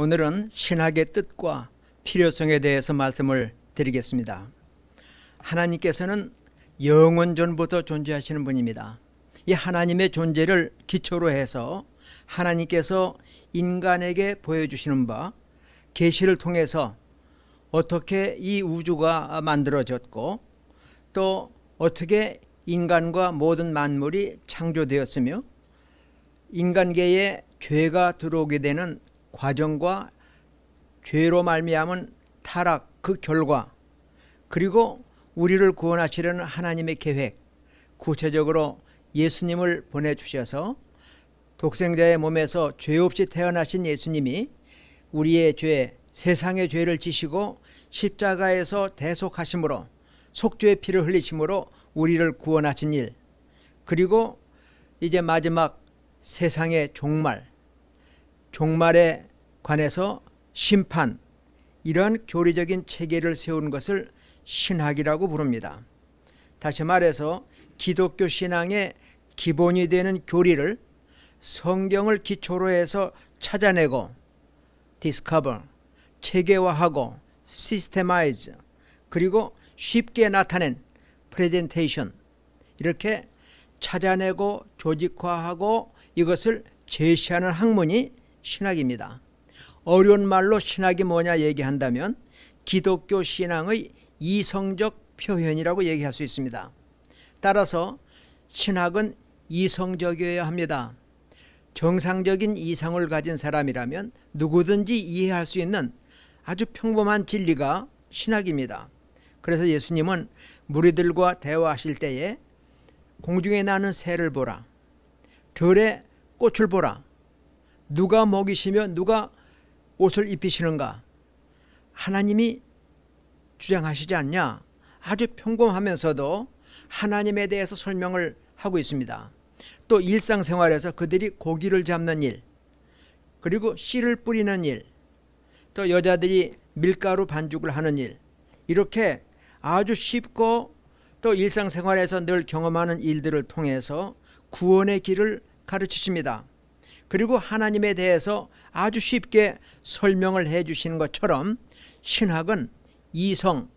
오늘은 신학의 뜻과 필요성에 대해서 말씀을 드리겠습니다. 하나님께서는 영원 전부터 존재하시는 분입니다. 이 하나님의 존재를 기초로 해서 하나님께서 인간에게 보여주시는 바 계시를 통해서 어떻게 이 우주가 만들어졌고 또 어떻게 인간과 모든 만물이 창조되었으며 인간계에 죄가 들어오게 되는 과정과 죄로 말미암은 타락 그 결과 그리고 우리를 구원하시려는 하나님의 계획 구체적으로 예수님을 보내주셔서 독생자의 몸에서 죄 없이 태어나신 예수님이 우리의 죄, 세상의 죄를 지시고 십자가에서 대속하심으로 속죄의 피를 흘리심으로 우리를 구원하신 일 그리고 이제 마지막 세상의 종말 종말에 관해서 심판 이러한 교리적인 체계를 세운 것을 신학이라고 부릅니다. 다시 말해서 기독교 신앙의 기본이 되는 교리를 성경을 기초로 해서 찾아내고 디스커버 체계화하고 시스템마이즈 그리고 쉽게 나타낸 프레젠테이션 이렇게 찾아내고 조직화하고 이것을 제시하는 학문이 신학입니다. 어려운 말로 신학이 뭐냐 얘기한다면 기독교 신앙의 이성적 표현이라고 얘기할 수 있습니다. 따라서 신학은 이성적이어야 합니다. 정상적인 이상을 가진 사람이라면 누구든지 이해할 수 있는 아주 평범한 진리가 신학입니다. 그래서 예수님은 무리들과 대화하실 때에 공중에 나는 새를 보라, 들에 꽃을 보라, 누가 먹이시며 누가 옷을 입히시는가? 하나님이 주장하시지 않냐? 아주 평범하면서도 하나님에 대해서 설명을 하고 있습니다. 또 일상생활에서 그들이 고기를 잡는 일, 그리고 씨를 뿌리는 일, 또 여자들이 밀가루 반죽을 하는 일, 이렇게 아주 쉽고 또 일상생활에서 늘 경험하는 일들을 통해서 구원의 길을 가르치십니다. 그리고 하나님에 대해서 아주 쉽게 설명을 해 주시는 것처럼 신학은 이성,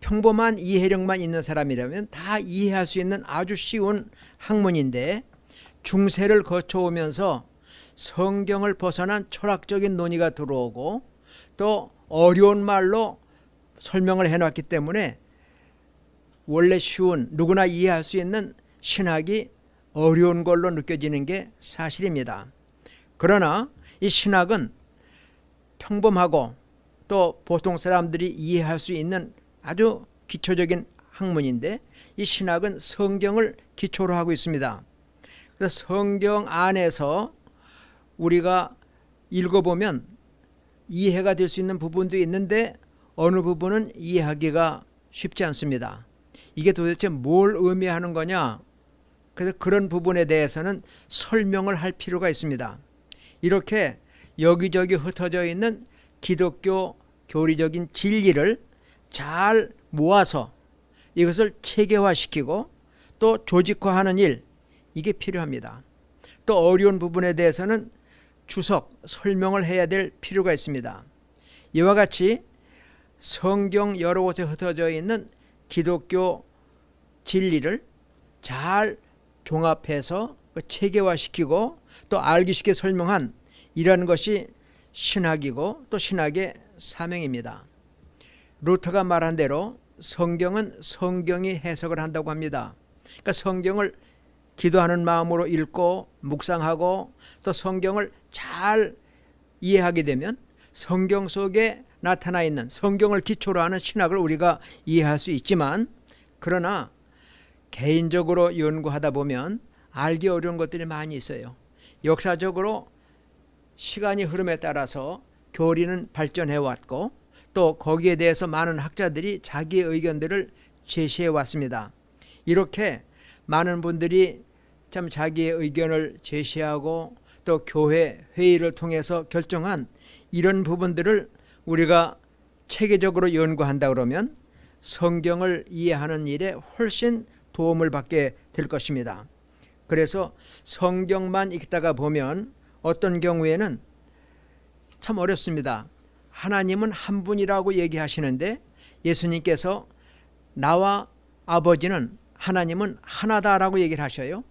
평범한 이해력만 있는 사람이라면 다 이해할 수 있는 아주 쉬운 학문인데 중세를 거쳐오면서 성경을 벗어난 철학적인 논의가 들어오고 또 어려운 말로 설명을 해놨기 때문에 원래 쉬운 누구나 이해할 수 있는 신학이 어려운 걸로 느껴지는 게 사실입니다. 그러나 이 신학은 평범하고 또 보통 사람들이 이해할 수 있는 아주 기초적인 학문인데 이 신학은 성경을 기초로 하고 있습니다. 그래서 성경 안에서 우리가 읽어보면 이해가 될 수 있는 부분도 있는데 어느 부분은 이해하기가 쉽지 않습니다. 이게 도대체 뭘 의미하는 거냐 그래서 그런 부분에 대해서는 설명을 할 필요가 있습니다. 이렇게 여기저기 흩어져 있는 기독교 교리적인 진리를 잘 모아서 이것을 체계화시키고 또 조직화하는 일 이게 필요합니다. 또 어려운 부분에 대해서는 주석 설명을 해야 될 필요가 있습니다. 이와 같이 성경 여러 곳에 흩어져 있는 기독교 진리를 잘 종합해서 그 체계화시키고 또 알기 쉽게 설명한 이라는 것이 신학이고 또 신학의 사명입니다. 루터가 말한 대로 성경은 성경이 해석을 한다고 합니다. 그러니까 성경을 기도하는 마음으로 읽고 묵상하고 또 성경을 잘 이해하게 되면 성경 속에 나타나 있는 성경을 기초로 하는 신학을 우리가 이해할 수 있지만 그러나 개인적으로 연구하다 보면 알기 어려운 것들이 많이 있어요. 역사적으로 시간이 흐름에 따라서 교리는 발전해 왔고 또 거기에 대해서 많은 학자들이 자기의 의견들을 제시해 왔습니다. 이렇게 많은 분들이 참 자기의 의견을 제시하고 또 교회 회의를 통해서 결정한 이런 부분들을 우리가 체계적으로 연구한다 그러면 성경을 이해하는 일에 훨씬 도움을 받게 될 것입니다. 그래서 성경만 읽다가 보면 어떤 경우에는 참 어렵습니다. 하나님은 한 분이라고 얘기하시는데 예수님께서 나와 아버지는 하나님은 하나다라고 얘기를 하셔요.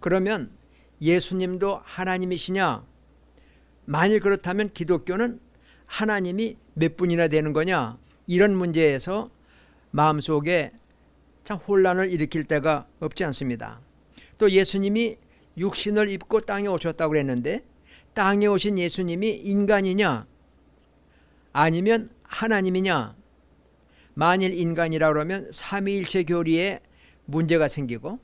그러면 예수님도 하나님이시냐? 만일 그렇다면 기독교는 하나님이 몇 분이나 되는 거냐? 이런 문제에서 마음속에 참 혼란을 일으킬 때가 없지 않습니다. 또 예수님이 육신을 입고 땅에 오셨다고 그랬는데 땅에 오신 예수님이 인간이냐 아니면 하나님이냐 만일 인간이라 그러면 삼위일체 교리에 문제가 생기고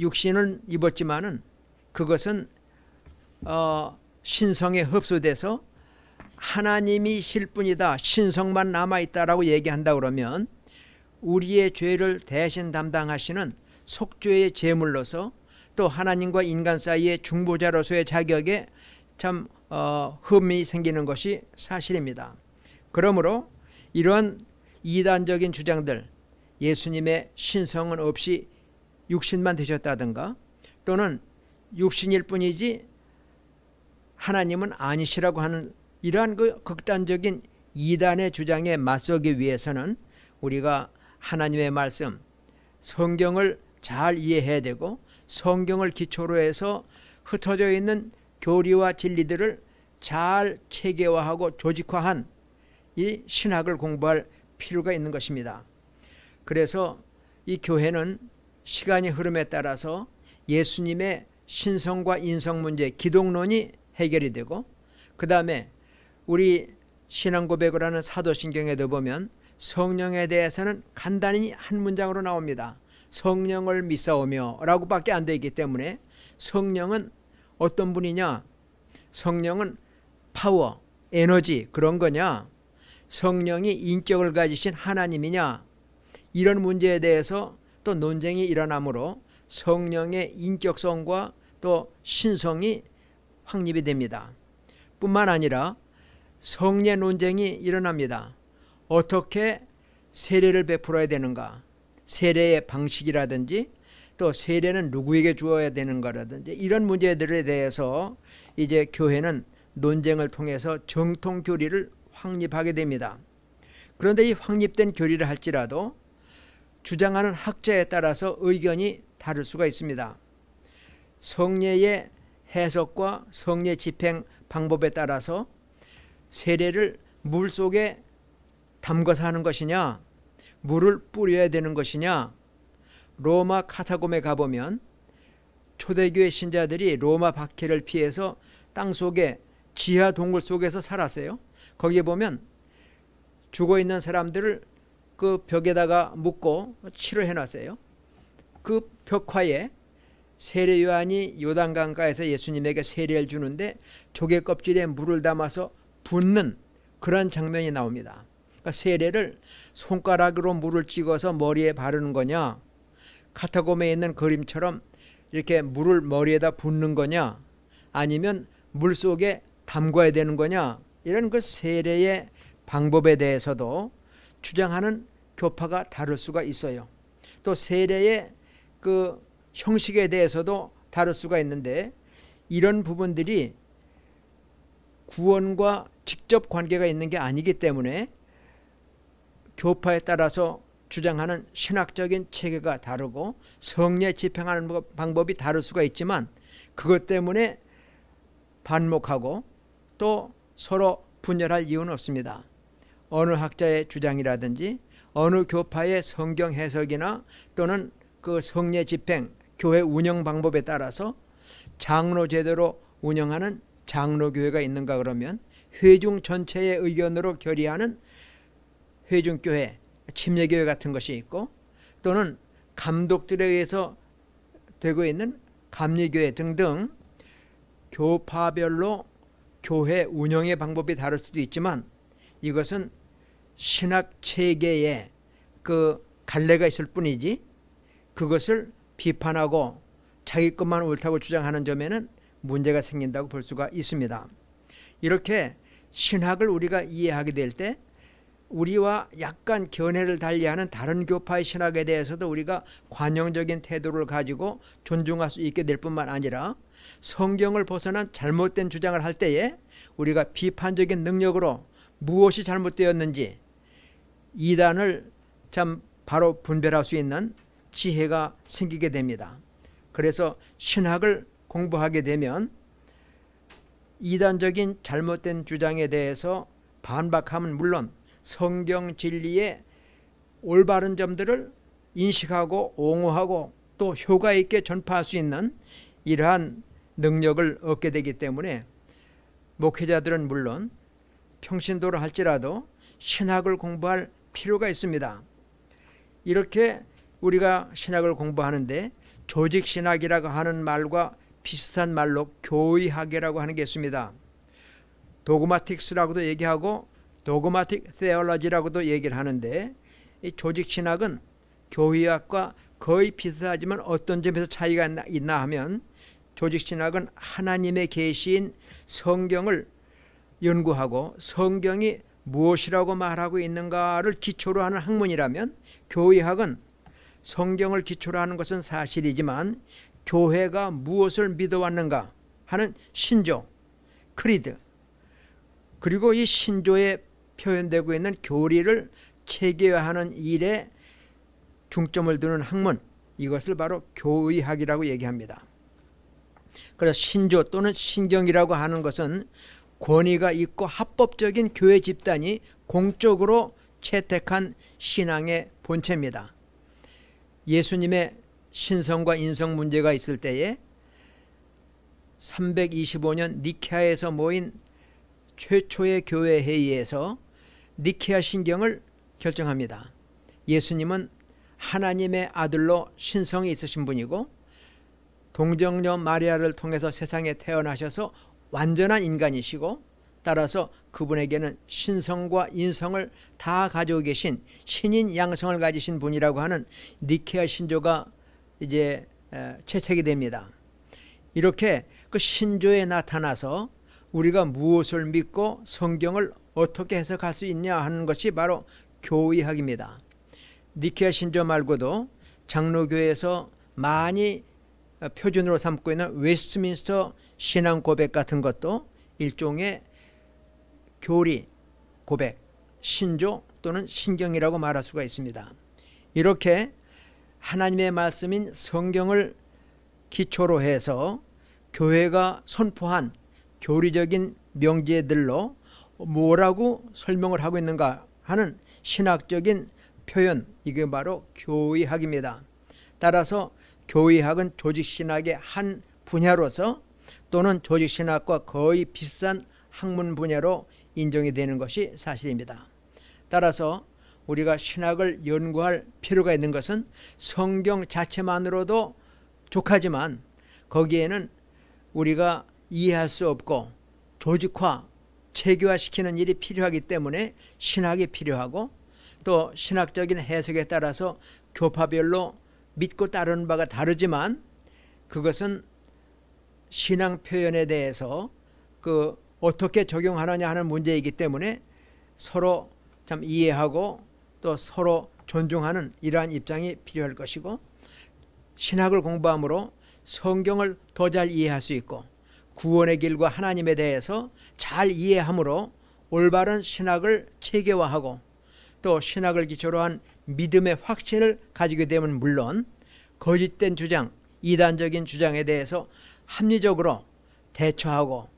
육신을 입었지만은 그것은 어, 신성에 흡수돼서 하나님이실 뿐이다 신성만 남아 있다라고 얘기한다 그러면 우리의 죄를 대신 담당하시는 속죄의 제물로서 또 하나님과 인간 사이의 중보자로서의 자격에 참 어, 흠이 생기는 것이 사실입니다. 그러므로 이러한 이단적인 주장들 예수님의 신성은 없이 육신만 되셨다든가 또는 육신일 뿐이지 하나님은 아니시라고 하는 이러한 그 극단적인 이단의 주장에 맞서기 위해서는 우리가 하나님의 말씀 성경을 잘 이해해야 되고 성경을 기초로 해서 흩어져 있는 교리와 진리들을 잘 체계화하고 조직화한 이 신학을 공부할 필요가 있는 것입니다. 그래서 이 교회는 시간이 흐름에 따라서 예수님의 신성과 인성 문제 기독론이 해결이 되고 그 다음에 우리 신앙 고백을 하는 사도신경에도 보면 성령에 대해서는 간단히 한 문장으로 나옵니다. 성령을 믿사오며 라고밖에 안 되기 때문에 성령은 어떤 분이냐? 성령은 파워, 에너지 그런 거냐? 성령이 인격을 가지신 하나님이냐? 이런 문제에 대해서 또 논쟁이 일어나므로 성령의 인격성과 또 신성이 확립이 됩니다. 뿐만 아니라 성례 논쟁이 일어납니다. 어떻게 세례를 베풀어야 되는가 세례의 방식이라든지 또 세례는 누구에게 주어야 되는가라든지 이런 문제들에 대해서 이제 교회는 논쟁을 통해서 정통 교리를 확립하게 됩니다. 그런데 이 확립된 교리를 할지라도 주장하는 학자에 따라서 의견이 다를 수가 있습니다. 성례의 해석과 성례 집행 방법에 따라서 세례를 물 속에 담가서 하는 것이냐? 물을 뿌려야 되는 것이냐? 로마 카타곰에 가보면 초대교회 신자들이 로마 박해를 피해서 땅속에 지하 동굴 속에서 살았어요. 거기에 보면 죽어 있는 사람들을 그 벽에다가 묶고 치료해 놨어요. 그 벽화에 세례 요한이 요단강가에서 예수님에게 세례를 주는데 조개 껍질에 물을 담아서 붓는 그런 장면이 나옵니다. 그러니까 세례를 손가락으로 물을 찍어서 머리에 바르는 거냐 카타곰에 있는 그림처럼 이렇게 물을 머리에다 붓는 거냐 아니면 물 속에 담가야 되는 거냐 이런 그 세례의 방법에 대해서도 주장하는 교파가 다를 수가 있어요. 또 세례의 그 형식에 대해서도 다를 수가 있는데 이런 부분들이 구원과 직접 관계가 있는 게 아니기 때문에 교파에 따라서 주장하는 신학적인 체계가 다르고 성례 집행하는 방법이 다를 수가 있지만 그것 때문에 반목하고 또 서로 분열할 이유는 없습니다. 어느 학자의 주장이라든지 어느 교파의 성경 해석이나 또는 그 성례 집행, 교회 운영 방법에 따라서 장로 제대로 운영하는 장로교회가 있는가 그러면 회중 전체의 의견으로 결의하는 회중교회, 침례교회 같은 것이 있고 또는 감독들에 의해서 되고 있는 감리교회 등등 교파별로 교회 운영의 방법이 다를 수도 있지만 이것은 신학 체계에 그 갈래가 있을 뿐이지 그것을 비판하고 자기 것만 옳다고 주장하는 점에는 문제가 생긴다고 볼 수가 있습니다. 이렇게 신학을 우리가 이해하게 될때 우리와 약간 견해를 달리하는 다른 교파의 신학에 대해서도 우리가 관용적인 태도를 가지고 존중할 수 있게 될 뿐만 아니라 성경을 벗어난 잘못된 주장을 할 때에 우리가 비판적인 능력으로 무엇이 잘못되었는지 이단을 참 바로 분별할 수 있는 지혜가 생기게 됩니다. 그래서 신학을 공부하게 되면 이단적인 잘못된 주장에 대해서 반박함은 물론 성경 진리의 올바른 점들을 인식하고 옹호하고 또 효과 있게 전파할 수 있는 이러한 능력을 얻게 되기 때문에 목회자들은 물론 평신도를 할지라도 신학을 공부할 필요가 있습니다. 이렇게 우리가 신학을 공부하는데 조직신학이라고 하는 말과 비슷한 말로 교의학이라고 하는 게 있습니다. 도그마틱스라고도 얘기하고 도그마틱 세얼러지라고도 얘기를 하는데 이 조직 신학은 교회학과 거의 비슷하지만 어떤 점에서 차이가 있나, 있나 하면 조직 신학은 하나님의 계시인 성경을 연구하고 성경이 무엇이라고 말하고 있는가를 기초로 하는 학문이라면 교회학은 성경을 기초로 하는 것은 사실이지만 교회가 무엇을 믿어왔는가 하는 신조, 크리드 그리고 이 신조의 표현되고 있는 교리를 체계화하는 일에 중점을 두는 학문 이것을 바로 교의학이라고 얘기합니다. 그래서 신조 또는 신경이라고 하는 것은 권위가 있고 합법적인 교회 집단이 공적으로 채택한 신앙의 본체입니다. 예수님의 신성과 인성 문제가 있을 때에 325년 니케아에서 모인 최초의 교회 회의에서 니케아 신경을 결정합니다. 예수님은 하나님의 아들로 신성이 있으신 분이고 동정녀 마리아를 통해서 세상에 태어나셔서 완전한 인간이시고 따라서 그분에게는 신성과 인성을 다 가지고 계신 신인 양성을 가지신 분이라고 하는 니케아 신조가 이제 채택이 됩니다. 이렇게 그 신조에 나타나서 우리가 무엇을 믿고 성경을 어떻게 해석할 수 있냐 하는 것이 바로 교의학입니다. 니케아 신조 말고도 장로교에서 많이 표준으로 삼고 있는 웨스트민스터 신앙 고백 같은 것도 일종의 교리, 고백, 신조 또는 신경이라고 말할 수가 있습니다. 이렇게 하나님의 말씀인 성경을 기초로 해서 교회가 선포한 교리적인 명제들로 뭐라고 설명을 하고 있는가 하는 신학적인 표현 이게 바로 교의학입니다. 따라서 교의학은 조직신학의 한 분야로서 또는 조직신학과 거의 비슷한 학문 분야로 인정이 되는 것이 사실입니다. 따라서 우리가 신학을 연구할 필요가 있는 것은 성경 자체만으로도 족하지만 거기에는 우리가 이해할 수 없고 조직화 체교화시키는 일이 필요하기 때문에 신학이 필요하고 또 신학적인 해석에 따라서 교파별로 믿고 따르는 바가 다르지만 그것은 신앙 표현에 대해서 그 어떻게 적용하느냐 하는 문제이기 때문에 서로 참 이해하고 또 서로 존중하는 이러한 입장이 필요할 것이고 신학을 공부함으로 성경을 더 잘 이해할 수 있고 구원의 길과 하나님에 대해서 잘 이해함으로 올바른 신학을 체계화하고 또 신학을 기초로 한 믿음의 확신을 가지게 되면 물론 거짓된 주장, 이단적인 주장에 대해서 합리적으로 대처하고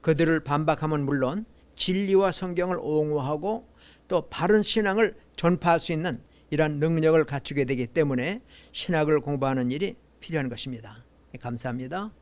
그들을 반박하면 물론 진리와 성경을 옹호하고 또 바른 신앙을 전파할 수 있는 이러한 능력을 갖추게 되기 때문에 신학을 공부하는 일이 필요한 것입니다. 예, 감사합니다.